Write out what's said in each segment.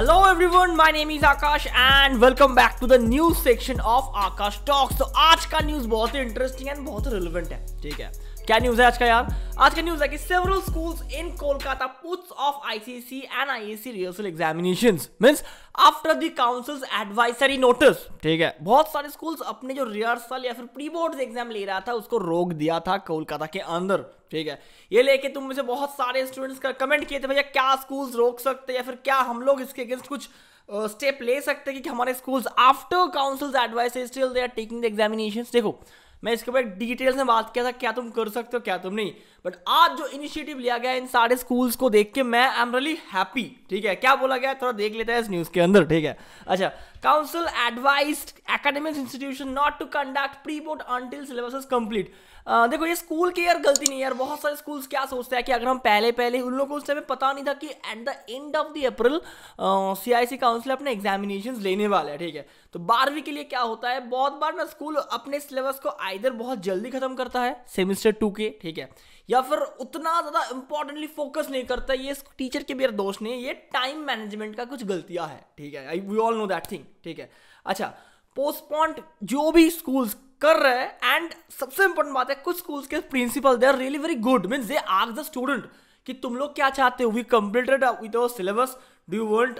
Hello everyone my name is Akash and welcome back to the news section of Akash Talks तो आज का news बहुत ही इंटरेस्टिंग एंड बहुत रिलेवेंट है ठीक है क्या न्यूज है आज का यार आज का न्यूज है कि several schools in Kolkata puts off ICC and ISC rehearsal examination means after the council's advisory notice ठीक है बहुत सारे स्कूल्स अपने जो रिहर्सल या फिर प्री बोर्ड एग्जाम ले रहा था उसको रोक दिया था कोलकाता के अंदर ठीक है ये लेके तुम मुझे बहुत सारे स्टूडेंट्स का कमेंट किए थे भैया क्या स्कूल्स रोक सकते या फिर क्या हम लोग इसके अगेंस्ट कुछ स्टेप uh, ले सकते हैं कि हमारे schools after council's advice still they are taking the examination देखो मैं इसके ऊपर डिटेल्स में बात किया था क्या तुम कर सकते हो क्या तुम नहीं बट आज जो इनिशिएटिव लिया गया इन सारे स्कूल्स को देख के मैं आई एम रियली हैप्पी ठीक है क्या बोला गया थोड़ा देख लेते हैं इस न्यूज़ के अंदर ठीक है अच्छा council advise academic institution not to conduct pre board until syllabus is complete ah, देखो ये स्कूल की यार गलती नहीं है यार बहुत सारे स्कूल्स क्या सोचते हैं कि अगर हम पहले पहले उन लोगों को उस समय पता नहीं था कि at the end of the April C I C council अपने एग्जामिनेशन लेने वाले हैं ठीक है तो बारहवीं के लिए क्या होता है बहुत बार ना स्कूल अपने सिलेबस को आइधर बहुत जल्दी खत्म करता है सेमिस्टर टू के ठीक है या फिर उतना ज़्यादा इंपॉर्टेंटली फोकस नहीं करता ये टीचर के भी यार दोष नहीं है ये टाइम मैनेजमेंट का कुछ गलतियाँ है ठीक है I we all know that thing ठीक है अच्छा पोस्टपॉन्ट जो भी स्कूल्स कर रहे हैं एंड सबसे इंपॉर्टेंट बात है कुछ स्कूल्स के principal they are really very good means they are the student कि तुम लोग क्या चाहते हो we completed with our syllabus do you want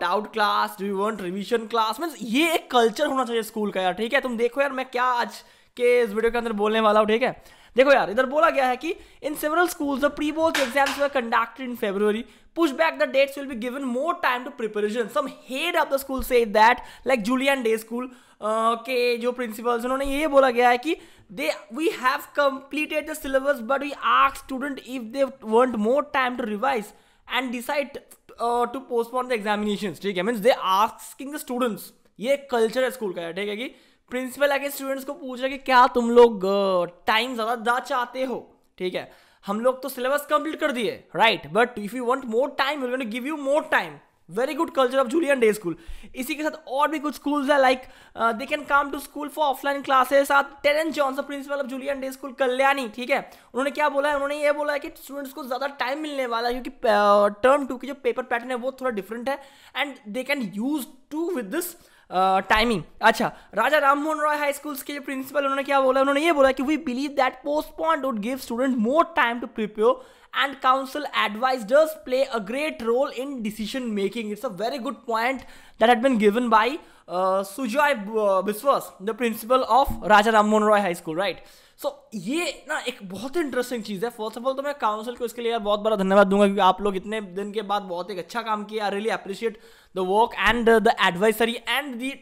doubt class do you want revision class means ये एक कल्चर होना चाहिए स्कूल का यार ठीक है तुम देखो यार मैं क्या आज के इस वीडियो के अंदर बोलने वाला हूँ ठीक है देखो यार इधर बोला गया है कि in several schools the pre board exams were conducted in February push back the dates will be given more time to preparation some head of the school से that like Julien Day school के जो principals उन्होंने ये बोला गया है कि they we have completed the syllabus but we ask student if they want more time to revise and decide to postpone the examination ठीक है means they asking the students ये कल्चर है स्कूल का ठीक है कि प्रिंसिपल आके students को पूछ रहे कि क्या तुम लोग टाइम ज्यादा ज़्यादा चाहते हो ठीक है हम लोग तो सिलेबस कंप्लीट कर दिए right but if you want more time give you more time very good culture of Julien Day school इसी के साथ और भी कुछ स्कूल्स है like they can come to school for offline classes R Terence Johnson principal of Julien Day school Kalyani ठीक है उन्होंने क्या बोला है उन्होंने ये बोला है कि स्टूडेंट्स को ज़्यादा टाइम मिलने वाला है क्योंकि टर्म uh, टू की जो पेपर पैटर्न है वो थोड़ा डिफरेंट है and they can use to with this timing अच्छा राजा राम मोहन रॉय हाई स्कूल्स के प्रिंसिपल उन्होंने क्या बोला उन्होंने ये बोला कि we believe that postponed would give student more time to prepare and council advisors play a great role in decision making. It's a very good point that had been given by uh, Sujoy uh, Biswas, the principal of Raja Ram Mohan Roy High School, right? So so, ये ना एक बहुत ही interesting चीज़ है first of all तो मैं council को इसके लिए यार बहुत बड़ा धन्यवाद दूंगा क्योंकि आप लोग इतने दिन के बाद बहुत एक अच्छा काम किया I really appreciate the work and the advisory and the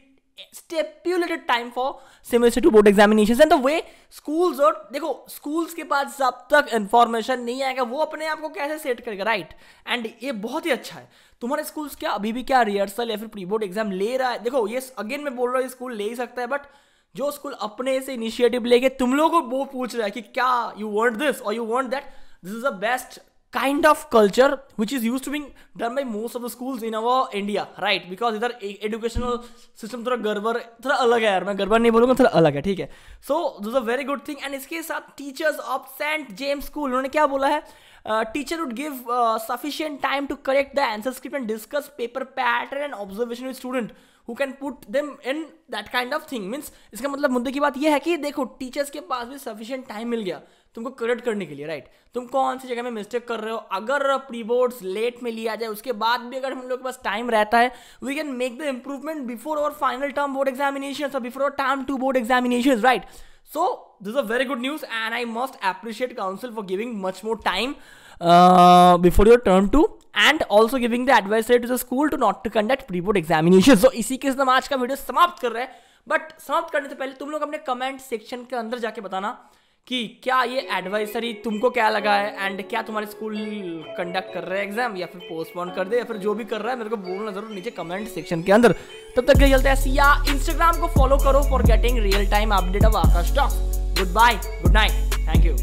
stipulated time for semester two board examination and the way schools और देखो स्कूल्स के पास जब तक इन्फॉर्मेशन नहीं आएगा वो अपने आप को कैसे सेट करेगा राइट एंड ये बहुत ही अच्छा है तुम्हारे स्कूल्स क्या अभी भी क्या रिहर्सल या फिर प्री बोर्ड एग्जाम ले रहा है देखो ये अगेन मैं बोल रहा हूँ स्कूल ले ही सकता है बट जो स्कूल अपने से इनिशिएटिव लेके तुम लोगों को वो पूछ रहा है कि क्या यू वांट दिस और you want that this is the best kind of culture which is used to being done by most of the schools in our India, right? Because इधर e- educational system थोड़ा गड़बड़ थोड़ा अलग है यार मैं गड़बड़ नहीं बोलूँगा थोड़ा अलग है ठीक है so this a very good thing and इसके साथ teachers of Saint James school उन्होंने क्या बोला है teacher would give sufficient time to correct the answer script and discuss paper pattern and observation with student who can put them in that kind of thing means इसका मतलब मुद्दे की बात यह है कि देखो टीचर्स के पास भी सफिशियंट टाइम मिल गया तुमको करेक्ट करने के लिए राइट तुम कौन सी जगह में मिस्टेक कर रहे हो अगर प्री बोर्ड्स लेट में लिया जाए उसके बाद भी अगर हम लोग के पास टाइम रहता है we can make the improvement before और फाइनल टर्म बोर्ड एग्जामिनेशन और before term two board examination right so this a very good news and I must appreciate council for giving much more time before your term two and also giving the advisory to the school to not to conduct pre board examination so इसी के हम आज का video समाप्त कर रहे हैं but समाप्त करने से पहले तुम लोग अपने कमेंट सेक्शन के अंदर जाके बताना कि क्या ये एडवाइसरी तुमको क्या लगा है एंड क्या तुम्हारे स्कूल कंडक्ट कर रहे हैं एग्जाम या फिर पोस्टपोन कर दे या फिर जो भी कर रहा है मेरे को बोलना जरूर नीचे कमेंट सेक्शन के अंदर तब तक चलते हैं सिया इंस्टाग्राम को फॉलो करो for getting real time update of Aakash stock good bye good night thank you